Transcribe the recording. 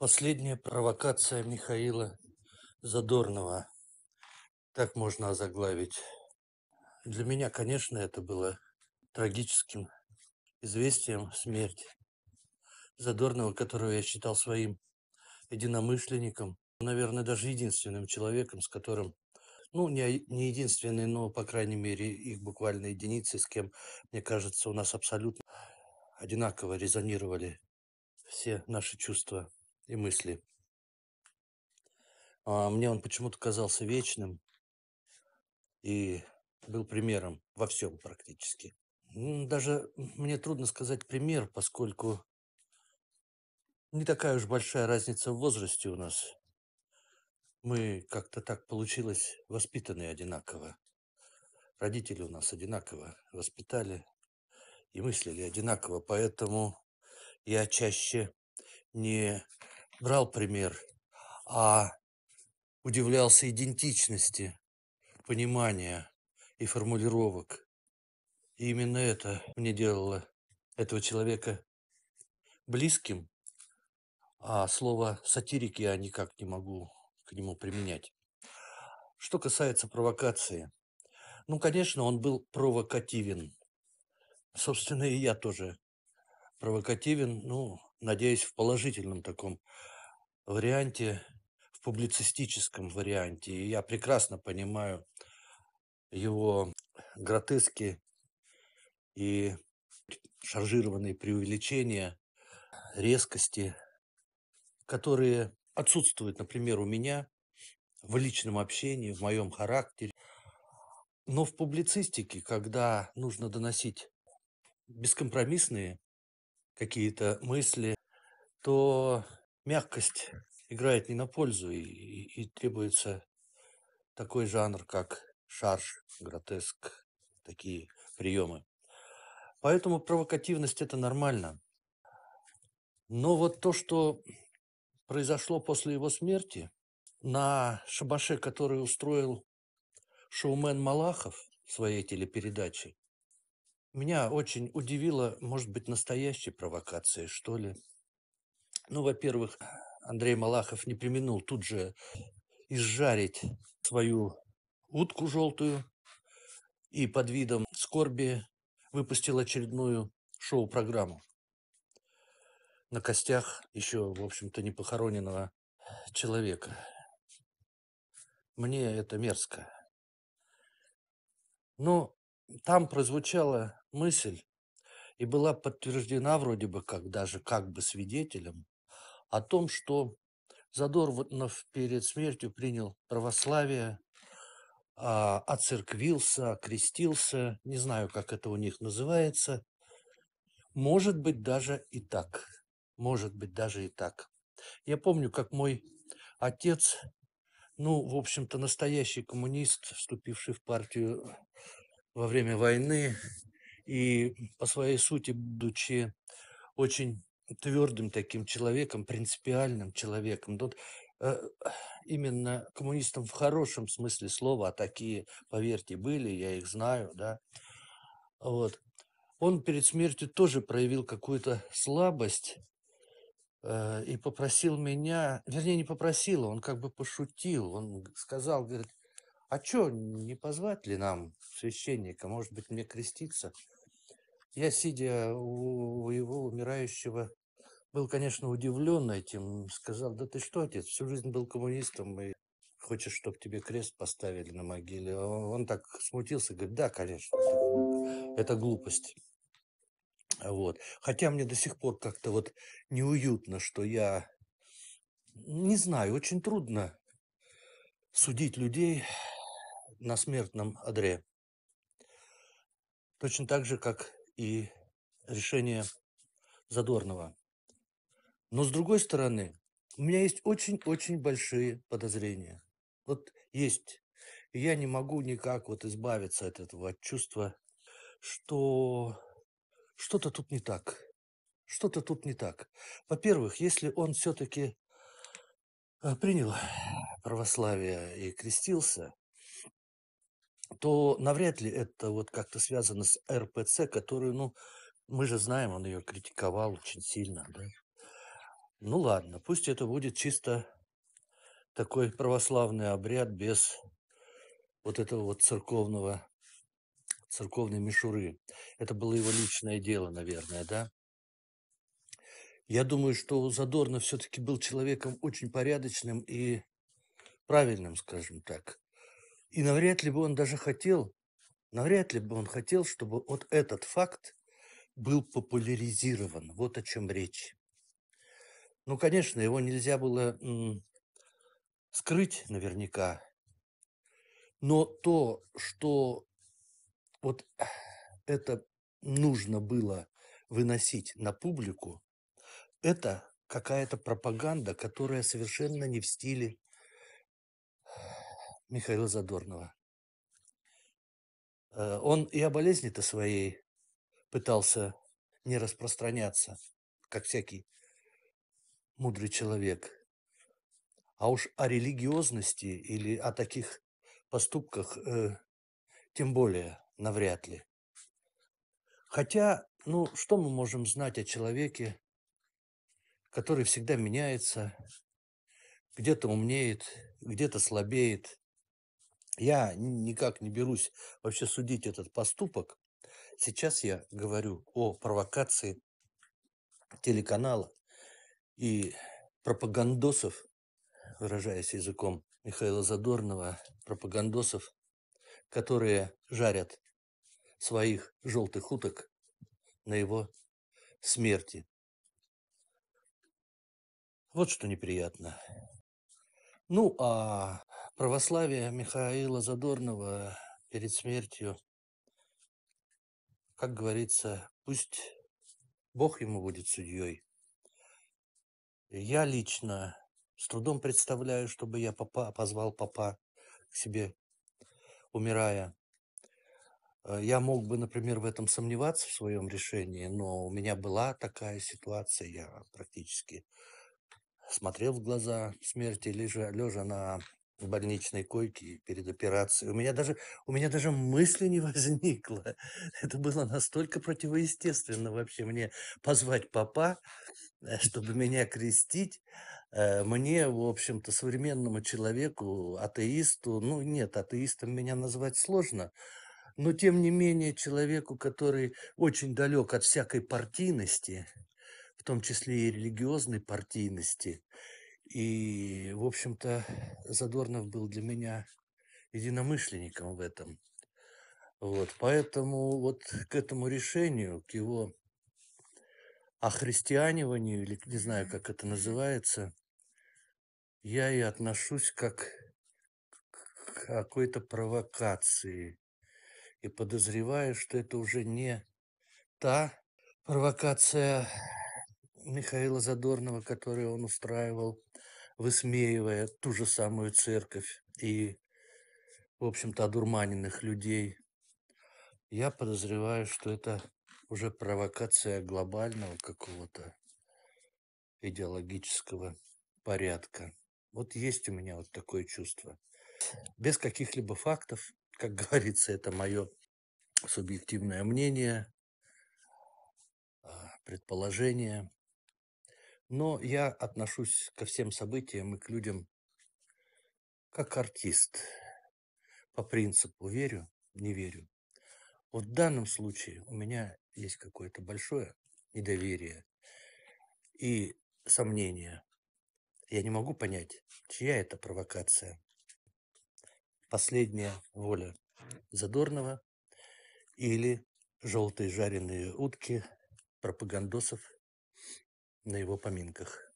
Последняя провокация Михаила Задорнова. Так можно озаглавить. Для меня, конечно, это было трагическим известием смерть Задорнова, которого я считал своим единомышленником, наверное, даже единственным человеком, с которым, ну, не, не единственный, но, по крайней мере, их буквально единицы, с кем, мне кажется, у нас абсолютно одинаково резонировали все наши чувства и мысли. А мне он почему-то казался вечным и был примером во всем практически. Даже мне трудно сказать пример, поскольку не такая уж большая разница в возрасте у нас. Мы как-то так получилось воспитаны одинаково. Родители у нас одинаково воспитали и мыслили одинаково, поэтому я чаще не брал пример, а удивлялся идентичности понимания и формулировок. И именно это мне делало этого человека близким, а слово сатирик я никак не могу к нему применять. Что касается провокации, ну, конечно, он был провокативен. Собственно, и я тоже провокативен, ну, надеюсь, в положительном таком варианте, в публицистическом варианте. И я прекрасно понимаю его гротески и шаржированные преувеличения, резкости, которые отсутствуют, например, у меня в личном общении, в моем характере. Но в публицистике, когда нужно доносить бескомпромиссные какие-то мысли, то мягкость играет не на пользу, и, и, и требуется такой жанр, как шарж, гротеск, такие приемы. Поэтому провокативность – это нормально. Но вот то, что произошло после его смерти, на шабаше, который устроил шоумен Малахов в своей телепередаче, меня очень удивило, может быть, настоящей провокацией, что ли. Ну, во-первых, Андрей Малахов не применил тут же изжарить свою утку желтую и под видом скорби выпустил очередную шоу-программу на костях еще, в общем-то, не похороненного человека. Мне это мерзко. Но там прозвучало мысль и была подтверждена вроде бы как даже как бы свидетелем о том, что Задорнов перед смертью принял православие, а, оцерквился, крестился, не знаю, как это у них называется. Может быть, даже и так. Может быть, даже и так. Я помню, как мой отец, ну, в общем-то, настоящий коммунист, вступивший в партию во время войны, и по своей сути, будучи очень твердым таким человеком, принципиальным человеком, тот э, именно коммунистам в хорошем смысле слова, а такие, поверьте, были, я их знаю, да, вот, он перед смертью тоже проявил какую-то слабость э, и попросил меня, вернее, не попросил, он как бы пошутил, он сказал, говорит, а что, не позвать ли нам священника, может быть, мне креститься? Я, сидя у его умирающего, был, конечно, удивлен этим. Сказал, да ты что, отец, всю жизнь был коммунистом и хочешь, чтобы тебе крест поставили на могиле. Он так смутился, говорит, да, конечно, это глупость. Вот. Хотя мне до сих пор как-то вот неуютно, что я не знаю, очень трудно судить людей на смертном одре. Точно так же, как и решение Задорнова. Но с другой стороны, у меня есть очень-очень большие подозрения. Вот есть. я не могу никак вот избавиться от этого от чувства, что что-то тут не так. Что-то тут не так. Во-первых, если он все-таки э, принял православие и крестился, то навряд ли это вот как-то связано с РПЦ, которую, ну, мы же знаем, он ее критиковал очень сильно, да. Ну ладно, пусть это будет чисто такой православный обряд без вот этого вот церковного, церковной мишуры. Это было его личное дело, наверное, да. Я думаю, что Задорно все-таки был человеком очень порядочным и правильным, скажем так. И навряд ли бы он даже хотел, навряд ли бы он хотел, чтобы вот этот факт был популяризирован. Вот о чем речь. Ну, конечно, его нельзя было скрыть наверняка. Но то, что вот это нужно было выносить на публику, это какая-то пропаганда, которая совершенно не в стиле Михаила Задорнова. Э, он и о болезни-то своей пытался не распространяться, как всякий мудрый человек. А уж о религиозности или о таких поступках э, тем более навряд ли. Хотя, ну, что мы можем знать о человеке, который всегда меняется, где-то умнеет, где-то слабеет, я никак не берусь вообще судить этот поступок. Сейчас я говорю о провокации телеканала и пропагандосов, выражаясь языком Михаила Задорнова, пропагандосов, которые жарят своих желтых уток на его смерти. Вот что неприятно. Ну, а православие Михаила Задорнова перед смертью. Как говорится, пусть Бог ему будет судьей. Я лично с трудом представляю, чтобы я папа, позвал папа к себе, умирая. Э, я мог бы, например, в этом сомневаться в своем решении, но у меня была такая ситуация, я практически смотрел в глаза смерти, лежа, лежа на в больничной койке перед операцией. У меня даже, у меня даже мысли не возникло. Это было настолько противоестественно вообще мне позвать папа, э, чтобы меня крестить. Э, мне, в общем-то, современному человеку, атеисту, ну нет, атеистом меня назвать сложно, но тем не менее человеку, который очень далек от всякой партийности, в том числе и религиозной партийности, и, в общем-то, Задорнов был для меня единомышленником в этом. Вот, поэтому вот к этому решению, к его охристианиванию, или не знаю, как это называется, я и отношусь как к какой-то провокации. И подозреваю, что это уже не та провокация, Михаила Задорнова, который он устраивал, высмеивая ту же самую церковь и, в общем-то, одурманенных людей. Я подозреваю, что это уже провокация глобального какого-то идеологического порядка. Вот есть у меня вот такое чувство. Без каких-либо фактов, как говорится, это мое субъективное мнение, а, предположение. Но я отношусь ко всем событиям и к людям как артист. По принципу верю, не верю. Вот в данном случае у меня есть какое-то большое недоверие и сомнение. Я не могу понять, чья это провокация. Последняя воля Задорнова или желтые жареные утки пропагандосов на его поминках.